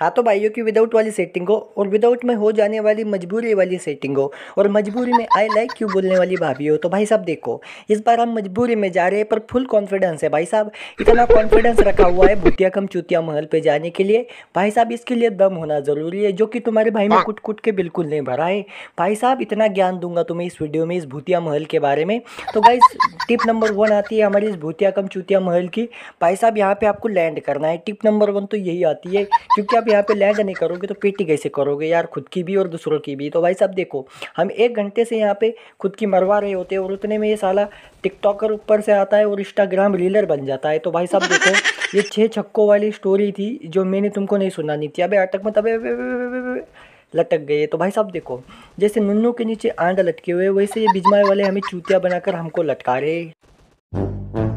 हाँ तो भाइयों की विदाउट वाली सेटिंग हो और विदाउट में हो जाने वाली मजबूरी वाली सेटिंग हो और मजबूरी में आई लाइक क्यों बोलने वाली भाभी हो तो भाई साहब देखो इस बार हम मजबूरी में जा रहे हैं पर फुल कॉन्फिडेंस है भाई साहब इतना कॉन्फिडेंस रखा हुआ है भूतिया कम चूतिया महल पर जाने के लिए भाई साहब इसके लिए दम होना ज़रूरी है जो कि तुम्हारे भाई में कुट कुट के बिल्कुल नहीं भरा है भाई साहब इतना ज्ञान दूंगा तुम्हें इस वीडियो में इस भूतिया महल के बारे में तो भाई टिप नंबर वन आती है हमारी इस भूतिया कम चूतिया महल की भाई साहब यहाँ पे आपको लैंड करना है टिप नंबर वन तो यही आती है क्योंकि आप आप यहाँ पे लैंड नहीं करोगे तो पीटी कैसे करोगे यार खुद की भी और दूसरों की भी तो भाई साहब देखो हम एक घंटे से यहाँ पे खुद की मरवा रहे होते हैं और उतने में ये साला टिकटॉकर ऊपर से आता है और इंस्टाग्राम रीलर बन जाता है तो भाई साहब देखो ये छः छक्कों वाली स्टोरी थी जो मैंने तुमको नहीं सुनानी थी अबे अटक मत अबे लटक गए तो भाई साहब देखो जैसे नुन्नू के नीचे आंडा लटके हुए वैसे ये बिजमाए वाले हमें चूतिया बनाकर हमको लटका रहे